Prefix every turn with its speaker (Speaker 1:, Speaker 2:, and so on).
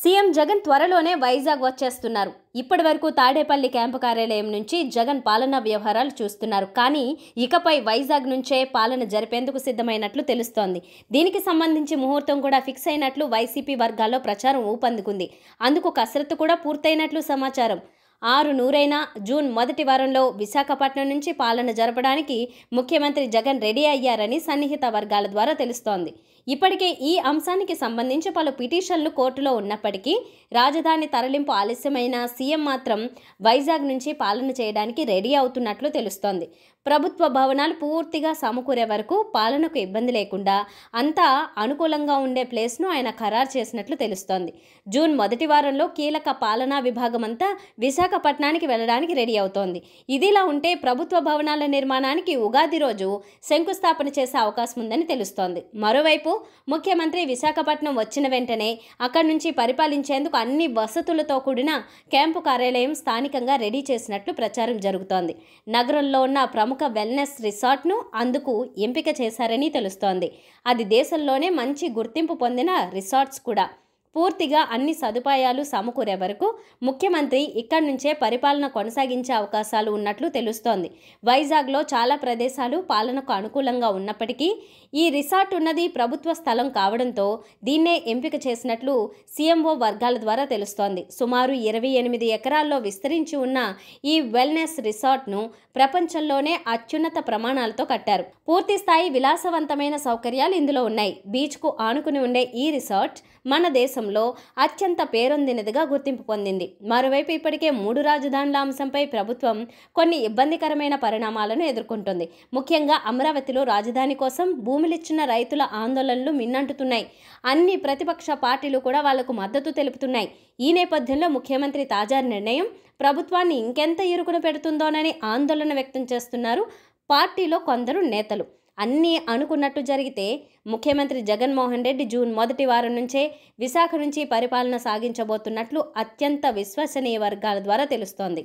Speaker 1: CM Jagan త్వరలోనే వైజాగ్ వచ్చేస్తున్నారు ఇప్పటి వరకు తాడేపల్లి క్యాంపు కార్యాలయం నుంచి జగన్ పాలనా వ్యవహారాలు చూస్తున్నారు కానీ ఇకపై వైజాగ్ నుంచే పాలన జరిపేందుకు సిద్ధమైనట్లు తెలుస్తోంది దీనికి సంబంధించి ముహూర్తం కూడా ఫిక్స్ అయినట్లు వైసీపీ వర్గాల్లో ప్రచారం ఊపందుకుంది అందుకు కసరత్తు కూడా పూర్తయినట్లు సమాచారం ఆరు నూరైన జూన్ మొదటి వారంలో విశాఖపట్నం నుంచి పాలన జరపడానికి ముఖ్యమంత్రి జగన్ రెడీ అయ్యారని సన్నిహిత వర్గాల ద్వారా తెలుస్తోంది ఇప్పటికే ఈ అంశానికి సంబంధించి పలు పిటిషన్లు కోర్టులో ఉన్నప్పటికీ రాజధాని తరలింపు ఆలస్యమైన సీఎం మాత్రం వైజాగ్ నుంచి పాలన చేయడానికి రెడీ అవుతున్నట్లు తెలుస్తోంది ప్రభుత్వ భవనాలు పూర్తిగా సమకూరే వరకు పాలనకు ఇబ్బంది లేకుండా అంతా అనుకూలంగా ఉండే ప్లేస్ను ఆయన ఖరారు చేసినట్లు తెలుస్తోంది జూన్ మొదటి వారంలో కీలక పాలనా విభాగం అంతా విశాఖపట్నానికి వెళ్లడానికి రెడీ అవుతోంది ఇదిలా ఉంటే ప్రభుత్వ భవనాల నిర్మాణానికి ఉగాది రోజు శంకుస్థాపన చేసే అవకాశం ఉందని తెలుస్తోంది మరోవైపు ముఖ్యమంత్రి విశాఖపట్నం వచ్చిన వెంటనే అక్కడి నుంచి పరిపాలించేందుకు అన్ని వసతులతో కూడిన క్యాంపు కార్యాలయం స్థానికంగా రెడీ చేసినట్లు ప్రచారం జరుగుతోంది నగరంలో ఉన్న ప్రముఖ వెల్నెస్ రిసార్ట్ను అందుకు ఎంపిక చేశారని తెలుస్తోంది అది దేశంలోనే మంచి గుర్తింపు పొందిన రిసార్ట్స్ కూడా పూర్తిగా అన్ని సదుపాయాలు సమకూరే వరకు ముఖ్యమంత్రి ఇక్కడి నుంచే పరిపాలన కొనసాగించే అవకాశాలు ఉన్నట్లు తెలుస్తోంది వైజాగ్లో చాలా ప్రదేశాలు పాలనకు అనుకూలంగా ఉన్నప్పటికీ ఈ రిసార్ట్ ఉన్నది ప్రభుత్వ స్థలం కావడంతో దీన్నే ఎంపిక చేసినట్లు సీఎంఓ వర్గాల ద్వారా తెలుస్తోంది సుమారు ఇరవై ఎనిమిది ఎకరాల్లో విస్తరించి ఉన్న ఈ వెల్నెస్ రిసార్ట్ను ప్రపంచంలోనే అత్యున్నత ప్రమాణాలతో కట్టారు పూర్తి స్థాయి విలాసవంతమైన సౌకర్యాలు ఇందులో ఉన్నాయి బీచ్కు ఆనుకుని ఉండే ఈ రిసార్ట్ మన దేశం దేశంలో అత్యంత పేరొందినదిగా గుర్తింపు పొందింది మరోవైపు ఇప్పటికే మూడు రాజధానుల అంశంపై ప్రభుత్వం కొన్ని ఇబ్బందికరమైన పరిణామాలను ఎదుర్కొంటుంది ముఖ్యంగా అమరావతిలో రాజధాని కోసం భూములిచ్చిన రైతుల ఆందోళనలు మిన్నంటుతున్నాయి అన్ని ప్రతిపక్ష పార్టీలు కూడా వాళ్లకు మద్దతు తెలుపుతున్నాయి ఈ నేపథ్యంలో ముఖ్యమంత్రి తాజా నిర్ణయం ప్రభుత్వాన్ని ఇంకెంత ఇరుకున పెడుతుందోనని ఆందోళన వ్యక్తం చేస్తున్నారు పార్టీలో కొందరు నేతలు అన్నీ అనుకున్నట్టు జరిగితే ముఖ్యమంత్రి జగన్మోహన్ రెడ్డి జూన్ మొదటి వారం నుంచే విశాఖ నుంచి పరిపాలన సాగించబోతున్నట్లు అత్యంత విశ్వసనీయ వర్గాల ద్వారా తెలుస్తోంది